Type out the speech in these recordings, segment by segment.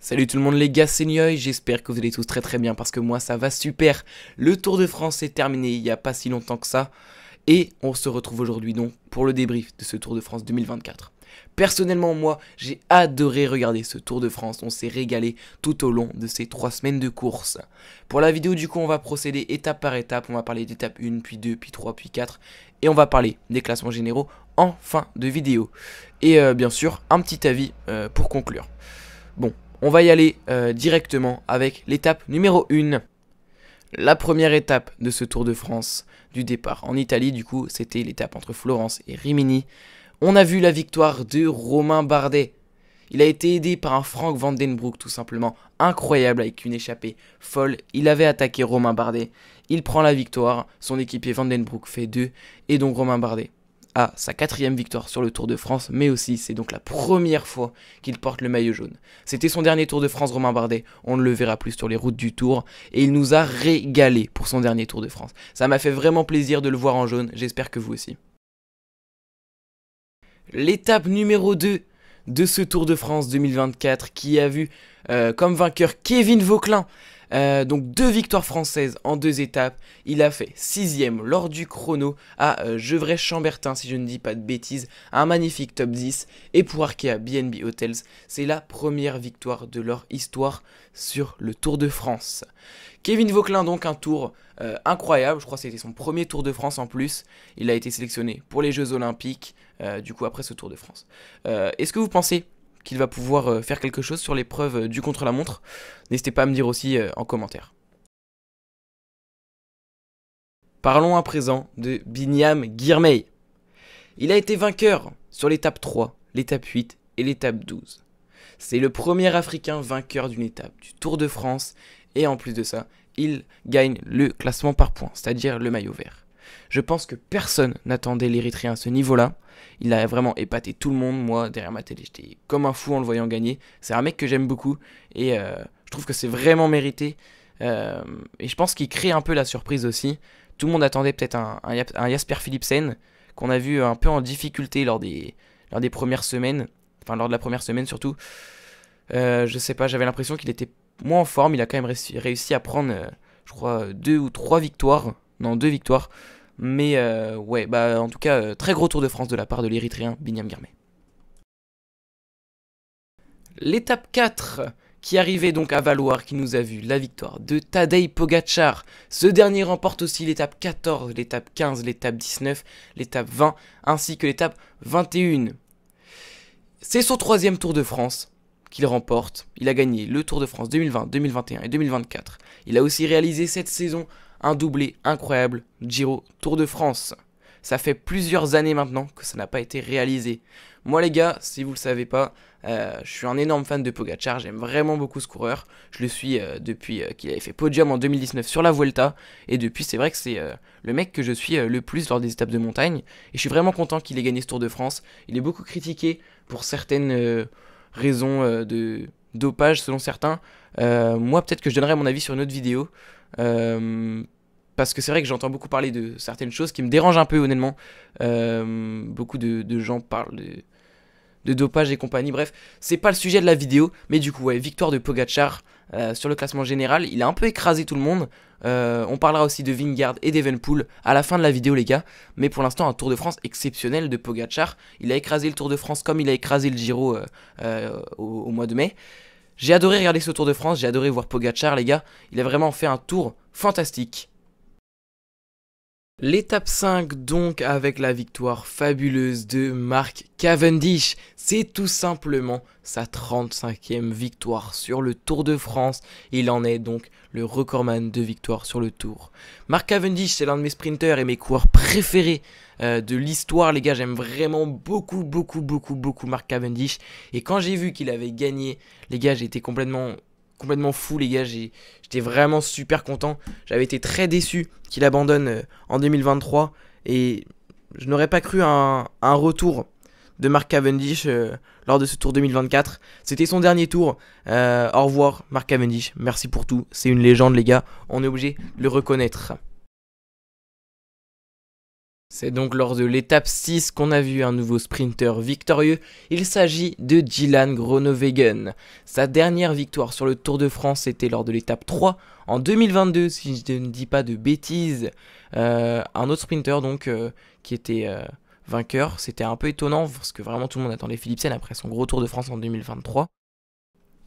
Salut tout le monde les gars, c'est Nioy, j'espère que vous allez tous très très bien parce que moi ça va super. Le Tour de France est terminé il n'y a pas si longtemps que ça et on se retrouve aujourd'hui donc pour le débrief de ce Tour de France 2024. Personnellement moi j'ai adoré regarder ce Tour de France, on s'est régalé tout au long de ces 3 semaines de course. Pour la vidéo du coup on va procéder étape par étape, on va parler d'étape 1 puis 2 puis 3 puis 4 et on va parler des classements généraux en fin de vidéo. Et euh, bien sûr un petit avis euh, pour conclure. Bon, on va y aller euh, directement avec l'étape numéro 1. La première étape de ce Tour de France du départ en Italie, du coup, c'était l'étape entre Florence et Rimini. On a vu la victoire de Romain Bardet. Il a été aidé par un Frank Vandenbroek tout simplement incroyable avec une échappée folle. Il avait attaqué Romain Bardet. Il prend la victoire. Son équipier Vandenbroek fait 2 et donc Romain Bardet à sa quatrième victoire sur le Tour de France, mais aussi c'est donc la première fois qu'il porte le maillot jaune. C'était son dernier Tour de France, Romain Bardet, on ne le verra plus sur les routes du Tour, et il nous a régalé pour son dernier Tour de France. Ça m'a fait vraiment plaisir de le voir en jaune, j'espère que vous aussi. L'étape numéro 2 de ce Tour de France 2024 qui a vu euh, comme vainqueur Kevin Vauquelin euh, donc deux victoires françaises en deux étapes. Il a fait sixième lors du chrono à euh, chambertin si je ne dis pas de bêtises. Un magnifique top 10. Et pour Arkea BNB Hotels, c'est la première victoire de leur histoire sur le Tour de France. Kevin Vauquelin donc un tour euh, incroyable, je crois que c'était son premier Tour de France en plus. Il a été sélectionné pour les Jeux Olympiques, euh, du coup après ce Tour de France. Est-ce que vous pensez qu'il va pouvoir euh, faire quelque chose sur l'épreuve euh, du contre-la-montre. N'hésitez pas à me dire aussi euh, en commentaire. Parlons à présent de Binyam Girmay. Il a été vainqueur sur l'étape 3, l'étape 8 et l'étape 12. C'est le premier Africain vainqueur d'une étape du Tour de France et en plus de ça, il gagne le classement par points, c'est-à-dire le maillot vert. Je pense que personne n'attendait l'Érythréen à ce niveau-là. Il a vraiment épaté tout le monde. Moi, derrière ma télé, j'étais comme un fou en le voyant gagner. C'est un mec que j'aime beaucoup et euh, je trouve que c'est vraiment mérité. Euh, et je pense qu'il crée un peu la surprise aussi. Tout le monde attendait peut-être un, Jasper Philipsen qu'on a vu un peu en difficulté lors des, lors des premières semaines, enfin lors de la première semaine surtout. Euh, je sais pas, j'avais l'impression qu'il était moins en forme. Il a quand même réussi, réussi à prendre, je crois, deux ou trois victoires. Non, deux victoires mais euh, ouais, bah en tout cas, euh, très gros Tour de France de la part de l'Érythréen Binyam Girmay. L'étape 4 qui arrivait donc à valoir, qui nous a vu la victoire de Tadej Pogacar. Ce dernier remporte aussi l'étape 14, l'étape 15, l'étape 19, l'étape 20, ainsi que l'étape 21. C'est son troisième Tour de France qu'il remporte. Il a gagné le Tour de France 2020, 2021 et 2024. Il a aussi réalisé cette saison un doublé incroyable, Giro Tour de France. Ça fait plusieurs années maintenant que ça n'a pas été réalisé. Moi les gars, si vous le savez pas, euh, je suis un énorme fan de Pogachar, j'aime vraiment beaucoup ce coureur. Je le suis euh, depuis euh, qu'il avait fait podium en 2019 sur la Vuelta. Et depuis, c'est vrai que c'est le mec que je suis le plus lors des étapes de montagne. Et je suis vraiment content qu'il ait gagné ce Tour de France. Il est beaucoup critiqué pour certaines raisons de dopage selon certains. moi peut-être que je donnerai mon avis sur une autre vidéo. Euh, parce que c'est vrai que j'entends beaucoup parler de certaines choses qui me dérangent un peu honnêtement. Euh, beaucoup de, gens parlent de, dopage et compagnie. Bref, c'est pas le sujet de la vidéo, mais du coup, ouais, victoire de Pogachar euh, sur le classement général. Il a un peu écrasé tout le monde. on parlera aussi de Vingard et d'Evenpool à la fin de la vidéo, les gars. Mais pour l'instant, un Tour de France exceptionnel de Pogachar. Il a écrasé le Tour de France comme il a écrasé le Giro au, mois de mai. J'ai adoré regarder ce Tour de France, j'ai adoré voir Pogachar, les gars. Il a vraiment fait un tour fantastique. L'étape 5 donc avec la victoire fabuleuse de Mark Cavendish, c'est tout simplement sa 35e victoire sur le Tour de France, il en est donc le recordman de victoire sur le Tour. Mark Cavendish c'est l'un de mes sprinters et mes coureurs préférés euh, de l'histoire les gars, j'aime vraiment beaucoup beaucoup beaucoup beaucoup Mark Cavendish et quand j'ai vu qu'il avait gagné, les gars j'étais complètement complètement fou, les gars. J'étais vraiment super content. J'avais été très déçu qu'il abandonne euh, en 2023. Et je n'aurais pas cru un, retour de Mark Cavendish euh, lors de ce tour 2024. C'était son dernier tour. Euh, au revoir, Mark Cavendish. Merci pour tout. C'est une légende, les gars. On est obligé de le reconnaître. C'est donc lors de l'étape 6 qu'on a vu un nouveau sprinter victorieux, il s'agit de Dylan Groenewegen. Sa dernière victoire sur le Tour de France était lors de l'étape 3 en 2022, si je ne dis pas de bêtises. Euh, un autre sprinter donc euh, qui était euh, vainqueur, c'était un peu étonnant parce que vraiment tout le monde attendait Philipsen après son gros Tour de France en 2023.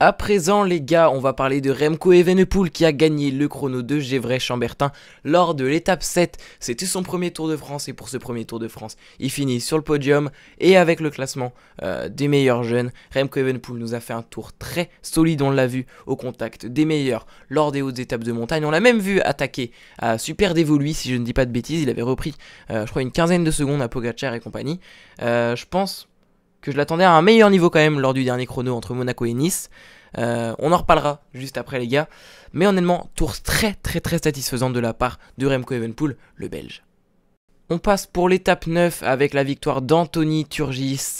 À présent les gars, on va parler de Remco Evenepoel qui a gagné le chrono de Gévray-Chambertin lors de l'étape 7. C'était son premier Tour de France et pour ce premier Tour de France, il finit sur le podium et avec le classement euh, des meilleurs jeunes. Remco Evenepoel nous a fait un tour très solide, on l'a vu au contact des meilleurs lors des hautes étapes de montagne. On l'a même vu attaquer à Super Dévolu, si je ne dis pas de bêtises, il avait repris euh, je crois une quinzaine de secondes à Pogacar et compagnie. Euh, je pense que je l'attendais à un meilleur niveau quand même lors du dernier chrono entre Monaco et Nice. Euh, on en reparlera juste après les gars. Mais honnêtement, tour très très très satisfaisante de la part de Remco Evenpool, le Belge. On passe pour l'étape 9 avec la victoire d'Anthony Turgis.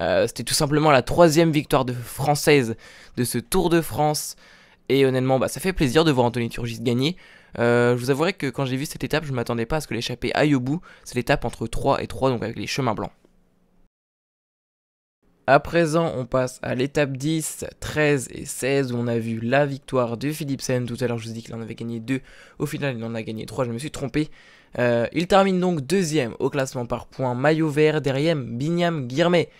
Euh, c'était tout simplement la troisième victoire française de ce Tour de France. Et honnêtement, bah, ça fait plaisir de voir Anthony Turgis gagner. Euh, je vous avouerai que quand j'ai vu cette étape, je ne m'attendais pas à ce que l'échappée aille au bout. C'est l'étape entre 3 et 3, donc avec les chemins blancs. À présent, on passe à l'étape 10, 13 et 16 où on a vu la victoire de Philipsen. Tout à l'heure, je vous dit qu'il en avait gagné 2. Au final, il en a gagné 3. Je me suis trompé. Euh, il termine donc deuxième au classement par points. Maillot vert derrière Binyam Guirmet.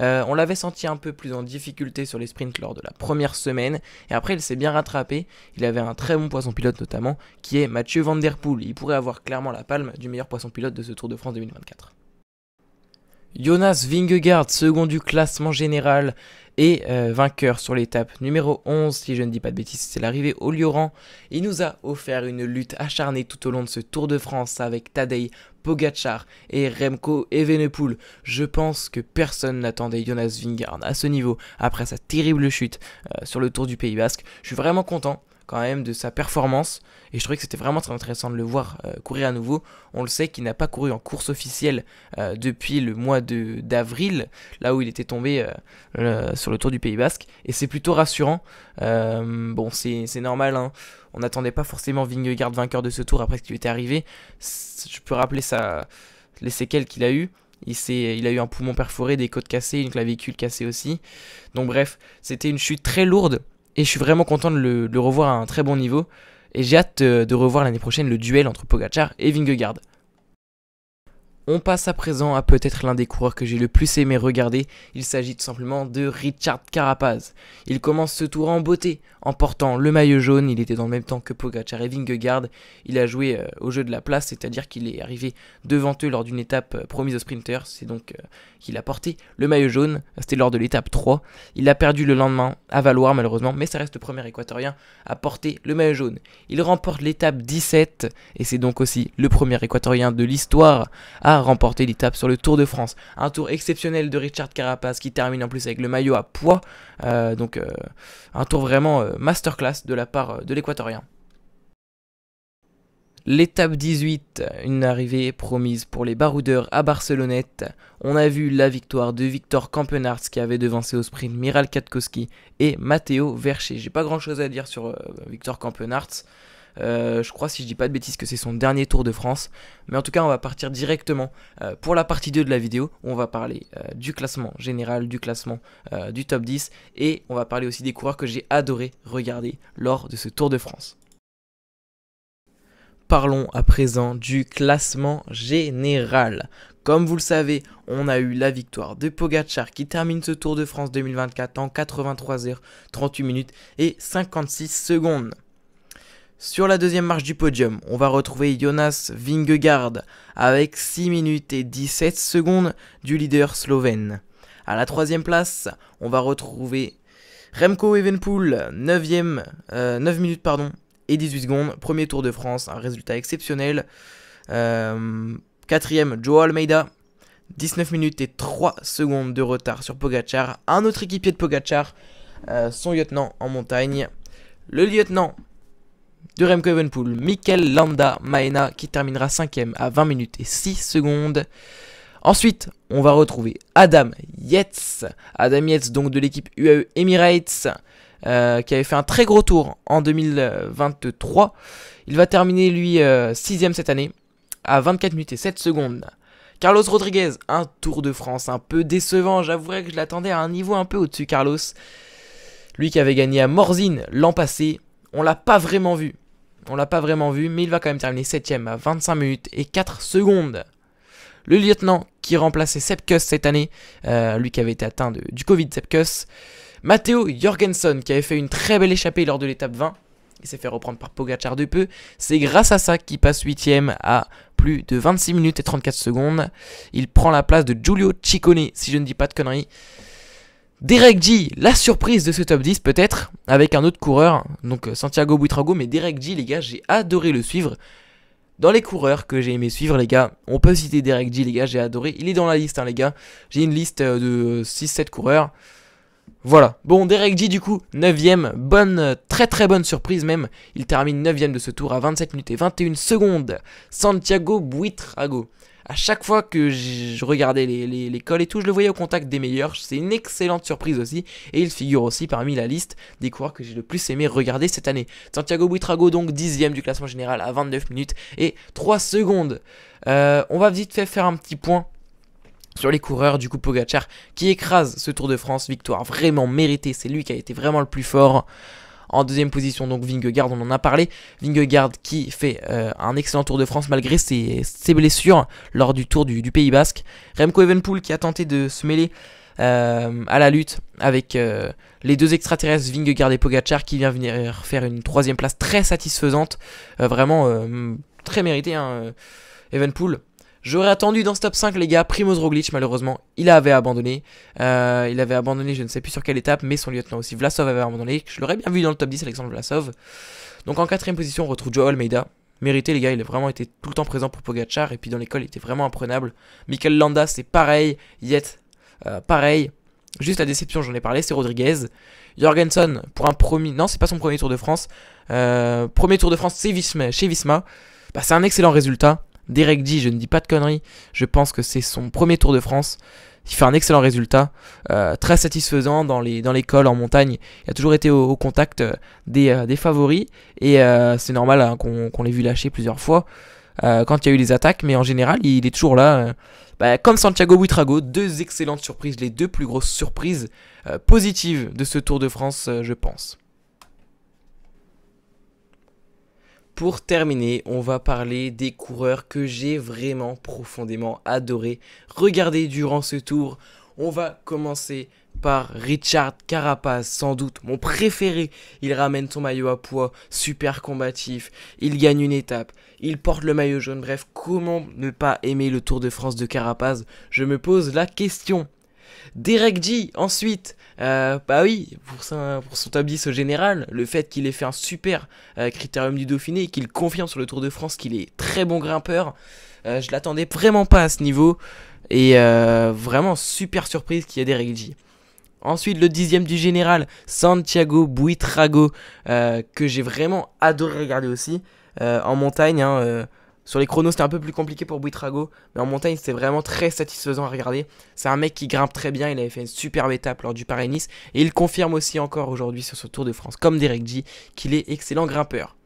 Euh, on l'avait senti un peu plus en difficulté sur les sprints lors de la première semaine, et après il s'est bien rattrapé, il avait un très bon poisson pilote notamment, qui est Mathieu Van Der Poel, il pourrait avoir clairement la palme du meilleur poisson pilote de ce Tour de France 2024. Jonas Vingegaard, second du classement général et euh, vainqueur sur l'étape numéro 11, si je ne dis pas de bêtises, c'est l'arrivée au Lioran. Il nous a offert une lutte acharnée tout au long de ce Tour de France avec Tadej Pogacar et Remco Evenepoel. Je pense que personne n'attendait Jonas Vingegaard à ce niveau après sa terrible chute euh, sur le Tour du Pays Basque. Je suis vraiment content quand même de sa performance. Et je trouvais que c'était vraiment très intéressant de le voir euh, courir à nouveau. On le sait qu'il n'a pas couru en course officielle euh, depuis le mois d'avril, là où il était tombé euh, sur le Tour du Pays Basque. Et c'est plutôt rassurant. bon, c'est normal. Hein. On n'attendait pas forcément Vingegaard vainqueur de ce tour après ce qui lui était arrivé. Je peux rappeler ça, les séquelles qu'il a eu Il, il, a eu un poumon perforé, des côtes cassées, une clavicule cassée aussi. Donc bref, c'était une chute très lourde et je suis vraiment content de le, revoir à un très bon niveau. Et j'ai hâte euh, de revoir l'année prochaine le duel entre Pogachar et Vingegaard. On passe à présent à peut-être l'un des coureurs que j'ai le plus aimé regarder, il s'agit tout simplement de Richard Carapaz. Il commence ce tour en beauté, en portant le maillot jaune, il était dans le même temps que Pogacar et Vingegaard, il a joué euh, au jeu de la place, c'est-à-dire qu'il est arrivé devant eux lors d'une étape euh, promise aux sprinter. c'est donc euh, qu'il a porté le maillot jaune, c'était lors de l'étape 3, il a perdu le lendemain à Valoir malheureusement, mais ça reste le premier équatorien à porter le maillot jaune. Il remporte l'étape 17, et c'est donc aussi le premier équatorien de l'histoire à Remporter l'étape sur le Tour de France. Un tour exceptionnel de Richard Carapaz qui termine en plus avec le maillot à poids. Euh, donc euh, un tour vraiment euh, masterclass de la part de l'équatorien. L'étape 18, une arrivée promise pour les baroudeurs à Barcelonnette. On a vu la victoire de Victor campenarts qui avait devancé au sprint Miral Katkowski et Matteo Vercher. J'ai pas grand chose à dire sur Victor Campenarts. Euh, je crois, si je dis pas de bêtises, que c'est son dernier Tour de France. Mais en tout cas, on va partir directement euh, pour la partie 2 de la vidéo. Où on va parler euh, du classement général, du classement du top 10. Et on va parler aussi des coureurs que j'ai adoré regarder lors de ce Tour de France. Parlons à présent du classement général. Comme vous le savez, on a eu la victoire de Pogachar qui termine ce Tour de France 2024 en 83 h 38 minutes et 56 secondes. Sur la deuxième marche du podium, on va retrouver Jonas Vingegaard avec 6 minutes et 17 secondes du leader slovène. À la troisième place, on va retrouver Remco Evenpool, 9 euh, minutes pardon, et 18 secondes. Premier Tour de France, un résultat exceptionnel. Euh, quatrième, Joe Almeida, 19 minutes et 3 secondes de retard sur Pogachar. Un autre équipier de Pogachar, euh, son lieutenant en montagne. Le lieutenant de Remco Evenpool, Mikel Landa Maena qui terminera 5ème à 20 minutes et 6 secondes. Ensuite, on va retrouver Adam Yates, Adam Yates donc de l'équipe UAE Emirates euh, qui avait fait un très gros tour en 2023. Il va terminer lui 6 euh, ème cette année à 24 minutes et 7 secondes. Carlos Rodriguez, un Tour de France un peu décevant, j'avouerais que je l'attendais à un niveau un peu au-dessus Carlos. Lui qui avait gagné à Morzine l'an passé, on l'a pas vraiment vu. On l'a pas vraiment vu, mais il va quand même terminer 7ème à 25 minutes et 4 secondes. Le lieutenant qui remplaçait Sepkus cette année, euh, lui qui avait été atteint du Covid, Sepkus. Matteo Jorgensen qui avait fait une très belle échappée lors de l'étape 20. Il s'est fait reprendre par Pogachar de peu. C'est grâce à ça qu'il passe 8ème à plus de 26 minutes et 34 secondes. Il prend la place de Giulio Ciccone, si je ne dis pas de conneries. Derek G, la surprise de ce top 10 peut-être, avec un autre coureur, donc euh, Santiago Buitrago, mais Derek G, les gars, j'ai adoré le suivre. Dans les coureurs que j'ai aimé suivre, les gars, on peut citer Derek G, les gars, j'ai adoré. Il est dans la liste, hein, les gars. J'ai une liste euh, de 6-7 coureurs. Voilà. Bon, Derek G, du coup, 9ème. Bonne, très très bonne surprise même. Il termine 9ème de ce tour à 27 minutes et 21 secondes. Santiago Buitrago. À chaque fois que je regardais les, les, et tout, je le voyais au contact des meilleurs. C'est une excellente surprise aussi. Et il figure aussi parmi la liste des coureurs que j'ai le plus aimé regarder cette année. Santiago Buitrago, donc 10ème du classement général à 29 minutes et 3 secondes. Euh, on va vite fait faire un petit point sur les coureurs, du coup Pogachar qui écrase ce Tour de France, victoire vraiment méritée, c'est lui qui a été vraiment le plus fort. En deuxième position, donc Vingegaard, on en a parlé. Vingegaard qui fait euh, un excellent Tour de France malgré ses, blessures lors du Tour du, Pays Basque. Remco Evenpool qui a tenté de se mêler euh, à la lutte avec euh, les deux extraterrestres Vingegaard et Pogachar qui vient venir faire une troisième place très satisfaisante, vraiment très méritée. Hein, Evenpool J'aurais attendu dans ce top 5 les gars, Primoz Roglic malheureusement, il avait abandonné. Euh, il avait abandonné, je ne sais plus sur quelle étape, mais son lieutenant aussi, Vlasov avait abandonné. Je l'aurais bien vu dans le top 10, Alexandre Vlasov. Donc en quatrième position, on retrouve Joe Almeida. Mérité les gars, il a vraiment été tout le temps présent pour Pogachar et puis dans l'école, il était vraiment imprenable. Michael Landa, c'est pareil, Yet, euh, pareil. Juste la déception, j'en ai parlé, c'est Rodriguez. Jorgensen, pour un premier... Non, c'est pas son premier Tour de France. Euh, premier Tour de France, c'est chez Visma. Bah, c'est un excellent résultat. Derek D, je ne dis pas de conneries, je pense que c'est son premier Tour de France. Il fait un excellent résultat, euh, très satisfaisant dans les, dans en montagne. Il a toujours été au, contact euh, euh, des, favoris et c'est normal hein, qu'on l'ait vu lâcher plusieurs fois quand il y a eu les attaques, mais en général, il, est toujours là. Bah, comme Santiago Buitrago, deux excellentes surprises, les deux plus grosses surprises positives de ce Tour de France, je pense. Pour terminer, on va parler des coureurs que j'ai vraiment profondément adoré. Regardez durant ce tour, on va commencer par Richard Carapaz, sans doute mon préféré. Il ramène son maillot à poids, super combatif, il gagne une étape, il porte le maillot jaune. Bref, comment ne pas aimer le Tour de France de Carapaz Je me pose la question. Derek G, ensuite, euh, bah oui, pour, son top 10 au général, le fait qu'il ait fait un super euh, critérium du Dauphiné, et qu'il confirme sur le Tour de France qu'il est très bon grimpeur, euh, je l'attendais vraiment pas à ce niveau, et vraiment super surprise qu'il y ait Derek G. Ensuite, le dixième du général, Santiago Buitrago, que j'ai vraiment adoré regarder aussi, en montagne, hein, sur les chronos, c'était un peu plus compliqué pour Buitrago, mais en montagne, c'était vraiment très satisfaisant à regarder. C'est un mec qui grimpe très bien, il avait fait une superbe étape lors du Paris-Nice, et il confirme aussi encore aujourd'hui sur ce Tour de France, comme Derek G, qu'il est excellent grimpeur.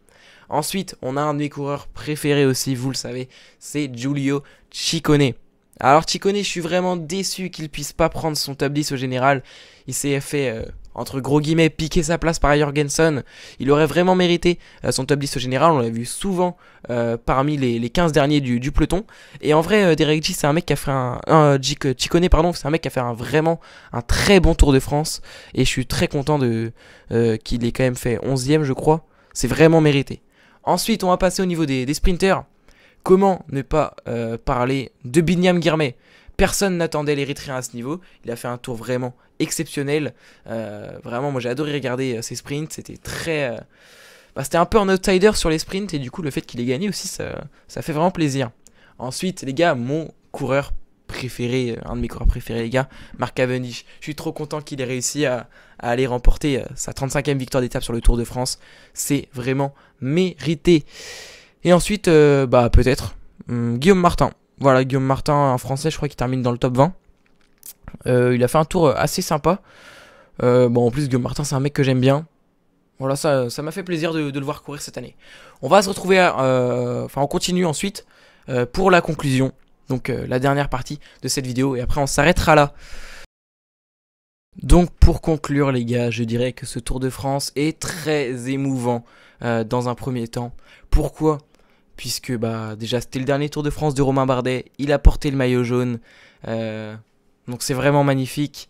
Ensuite, on a un de mes coureurs préférés aussi, vous le savez, c'est Giulio Ciccone. Alors Ciccone, je suis vraiment déçu qu'il puisse pas prendre son top 10 au général. Il s'est fait euh, entre gros guillemets, piquer sa place par Jorgensen. Il aurait vraiment mérité euh, son top 10 au général. On l'a vu souvent euh, parmi les, 15 derniers du, peloton. Et en vrai, euh, Derek G, c'est un mec qui a fait un. Euh, Chikone, pardon, c'est un mec qui a fait un, vraiment un très bon Tour de France. Et je suis très content de qu'il ait quand même fait 11ème, je crois. C'est vraiment mérité. Ensuite, on va passer au niveau des, des sprinters. Comment ne pas parler de Binyam Guirmet Personne n'attendait l'Érythréen à ce niveau. Il a fait un tour vraiment exceptionnel. Euh, vraiment, moi j'ai adoré regarder euh, ses sprints. C'était très. Euh, bah, c'était un peu un outsider sur les sprints et du coup, le fait qu'il ait gagné aussi, ça, ça fait vraiment plaisir. Ensuite, les gars, mon coureur préféré, un de mes coureurs préférés, les gars, Marc Cavendish. Je suis trop content qu'il ait réussi à, aller remporter sa 35e victoire d'étape sur le Tour de France. C'est vraiment mérité. Et ensuite, bah peut-être, hmm, Guillaume Martin. Voilà, Guillaume Martin, un Français, je crois qu'il termine dans le top 20. Euh, il a fait un tour euh, assez sympa. Euh, bon, en plus, Guillaume Martin, c'est un mec que j'aime bien. Voilà, ça m'a fait plaisir de, le voir courir cette année. On va se retrouver, enfin, on continue ensuite pour la conclusion. Donc, la dernière partie de cette vidéo. Et après, on s'arrêtera là. Donc pour conclure les gars, je dirais que ce Tour de France est très émouvant dans un premier temps. Pourquoi puisque bah, déjà c'était le dernier Tour de France de Romain Bardet, il a porté le maillot jaune, euh, donc c'est vraiment magnifique.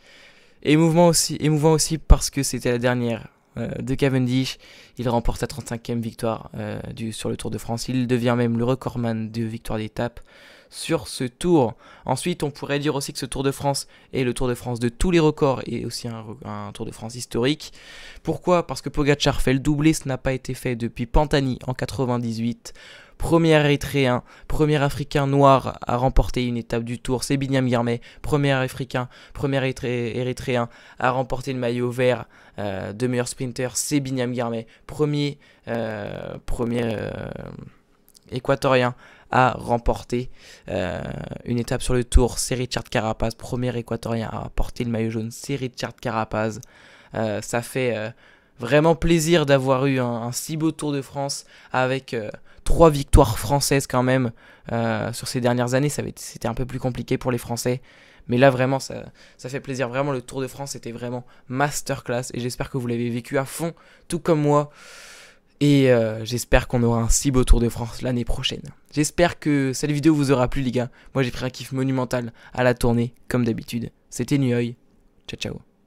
Émouvant aussi, émouvant aussi parce que c'était la dernière euh, de Cavendish, il remporte sa 35e victoire euh, du, sur le Tour de France, il devient même le recordman de victoire d'étape sur ce tour. Ensuite, on pourrait dire aussi que ce Tour de France est le Tour de France de tous les records et aussi un, Tour de France historique. Pourquoi Parce que Pogacar fait le doublé, ce n'a pas été fait depuis Pantani en 98 premier Érythréen, premier Africain noir à remporter une étape du Tour, c'est Binyam premier Africain, premier Érythréen à remporter le maillot vert euh, de meilleur sprinter, c'est Binyam premier, euh, premier euh, équatorien a remporté euh, une étape sur le tour. C'est Richard Carapaz, premier équatorien à porter le maillot jaune. C'est Richard Carapaz. Euh, ça fait euh, vraiment plaisir d'avoir eu un, si beau Tour de France avec trois victoires françaises quand même sur ces dernières années. C'était un peu plus compliqué pour les Français. Mais là, vraiment, ça, ça, fait plaisir. Vraiment, le Tour de France était vraiment masterclass. Et j'espère que vous l'avez vécu à fond, tout comme moi. Et euh, j'espère qu'on aura un si beau Tour de France l'année prochaine. J'espère que cette vidéo vous aura plu les gars. Moi j'ai pris un kiff monumental à la tournée, comme d'habitude. C'était Nuoy. Ciao ciao.